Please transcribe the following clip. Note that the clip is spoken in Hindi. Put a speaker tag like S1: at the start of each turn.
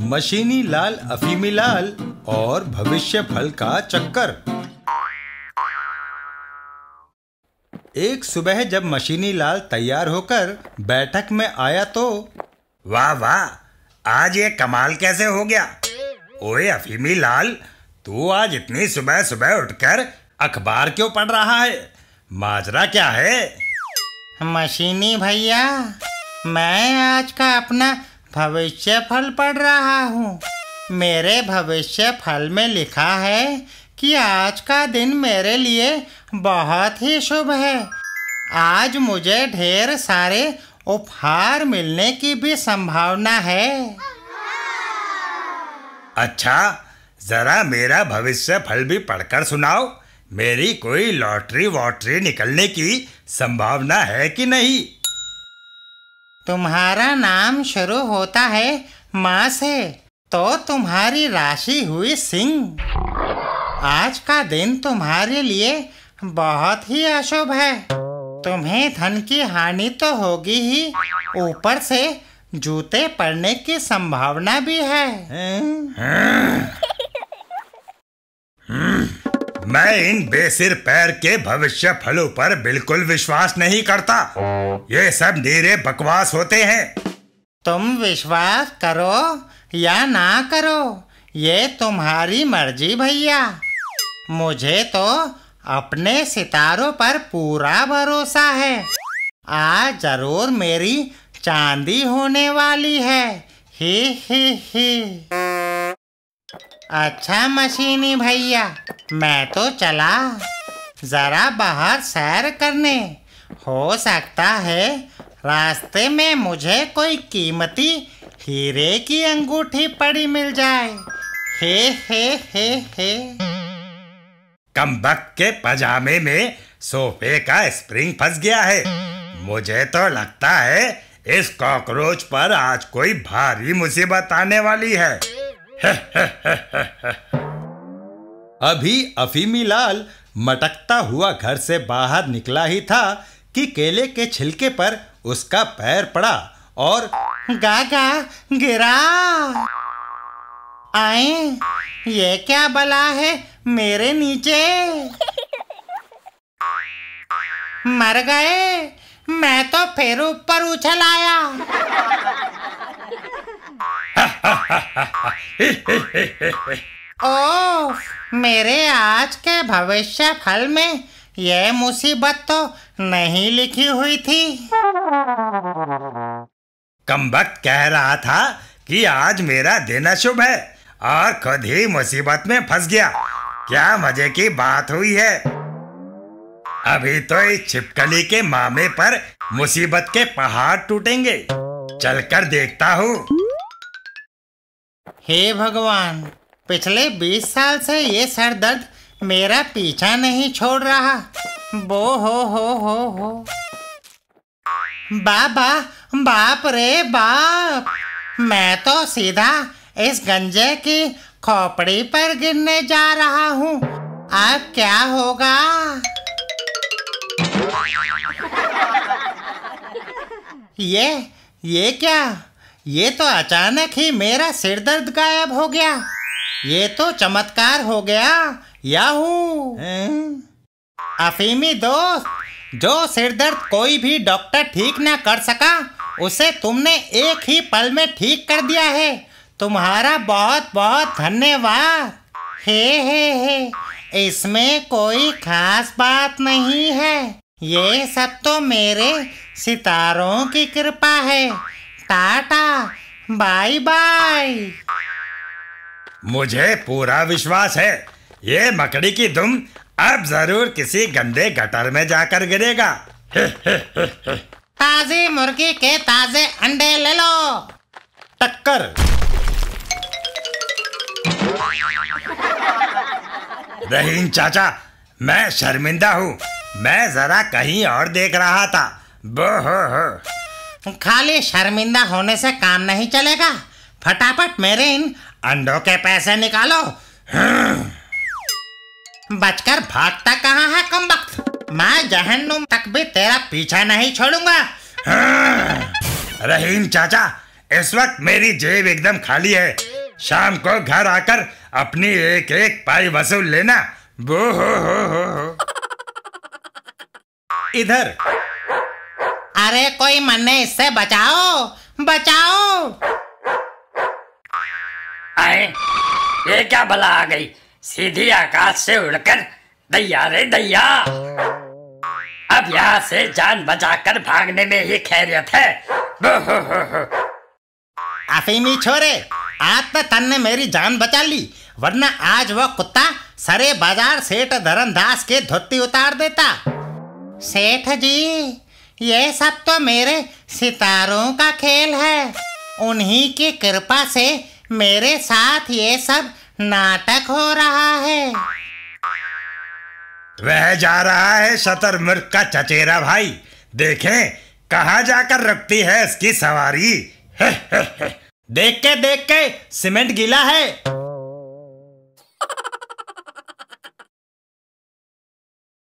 S1: मशीनी लाल अफीमी लाल और भविष्य फल का चक्कर एक सुबह जब मशीनी लाल तैयार होकर बैठक में आया तो वाह वाह आज ये कमाल कैसे हो गया ओए अफीमी लाल तू आज इतनी सुबह सुबह उठकर अखबार क्यों पढ़ रहा है माजरा क्या है
S2: मशीनी भैया मैं आज का अपना भविष्य फल पढ़ रहा हूँ मेरे भविष्य फल में लिखा है कि आज का दिन मेरे लिए बहुत ही शुभ है आज मुझे ढेर सारे उपहार मिलने की भी संभावना है
S1: अच्छा जरा मेरा भविष्य फल भी पढ़कर सुनाओ मेरी कोई लॉटरी वॉटरी निकलने की संभावना है कि
S2: नहीं तुम्हारा नाम शुरू होता है माँ से तो तुम्हारी राशि हुई सिंह आज का दिन तुम्हारे लिए बहुत ही अशुभ है तुम्हें धन की हानि तो होगी ही ऊपर से जूते पड़ने की संभावना भी है
S1: मैं इन बेसिर पैर के भविष्य फलों पर बिल्कुल विश्वास नहीं करता ये सब नीरे बकवास होते हैं
S2: तुम विश्वास करो या ना करो ये तुम्हारी मर्जी भैया मुझे तो अपने सितारों पर पूरा भरोसा है आज जरूर मेरी चांदी होने वाली है ही ही ही अच्छा मशीनी भैया मैं तो चला जरा बाहर सैर करने हो सकता है रास्ते में मुझे कोई कीमती हीरे की अंगूठी पड़ी मिल जाए हे हे हे हे
S1: कम्बक के पजामे में सोफे का स्प्रिंग फंस गया है मुझे तो लगता है इस कॉकरोच पर आज कोई भारी मुसीबत आने वाली है अभी अफीमी लाल मटकता हुआ घर से बाहर निकला ही था कि केले के छिलके
S2: पर उसका पैर पड़ा और गा गा गिरा आए ये क्या बला है मेरे नीचे मर गए मैं तो फिर ऊपर उछल आया ओह मेरे आज के भविष्य फल में यह मुसीबत तो नहीं लिखी हुई थी
S1: कम्बक कह रहा था कि आज मेरा दिन अशुभ है और खुद ही मुसीबत में फंस गया क्या मजे की बात हुई है अभी तो इस छिपकली के मामे पर मुसीबत के पहाड़ टूटेंगे चलकर देखता हूँ
S2: हे भगवान पिछले बीस साल से ये सर दर्द मेरा पीछा नहीं छोड़ रहा बो हो हो हो हो बाबा बाप रे बाप मैं तो सीधा इस गंजे की खोपड़ी पर गिरने जा रहा हूँ अब क्या होगा ये ये क्या ये तो अचानक ही मेरा सिर दर्द गायब हो गया ये तो चमत्कार हो गया याहू अफीमी दोस्त जो सिर दर्द कोई भी डॉक्टर ठीक ना कर सका उसे तुमने एक ही पल में ठीक कर दिया है तुम्हारा बहुत बहुत धन्यवाद हे हे हे इसमें कोई खास बात नहीं है ये सब तो मेरे सितारों की कृपा है टाटा बाय बाय
S1: मुझे पूरा विश्वास है ये मकड़ी की दुम अब जरूर किसी गंदे गटर में जाकर गिरेगा ताजी
S2: मुर्गी के ताजे अंडे ले लो टक्कर
S1: रहीम चाचा
S2: मैं शर्मिंदा हूँ मैं जरा कहीं और देख रहा था बो हो हो खाली शर्मिंदा होने से काम नहीं चलेगा फटाफट मेरे इन अंडों के पैसे निकालो हम्म। बचकर भागता कहाँ है कम वक्त मैं जहन्नुम तक भी तेरा पीछा नहीं छोड़ूंगा हम्म। रहीम चाचा इस वक्त मेरी जेब एकदम खाली
S1: है शाम को घर आकर अपनी एक एक पाई वसूल लेना हो हो हो हो इधर
S2: अरे कोई मन्ने इससे बचाओ बचाओ
S1: आए ये क्या भला आ गई सीधी आकाश से उड़कर दैया रे दैया अब यहाँ से जान बचाकर भागने में ही खैरियत है
S2: अफीमी छोरे आज तो तन ने मेरी जान बचा ली वरना आज वह कुत्ता सरे बाजार सेठ दास के धोती उतार देता सेठ जी ये सब तो मेरे सितारों का खेल है उन्हीं की कृपा से मेरे साथ ये सब नाटक हो रहा है
S1: वह जा रहा है शतर मुर्ख का चचेरा भाई देखें कहाँ जाकर रखती है इसकी सवारी देख के देख के सीमेंट गीला है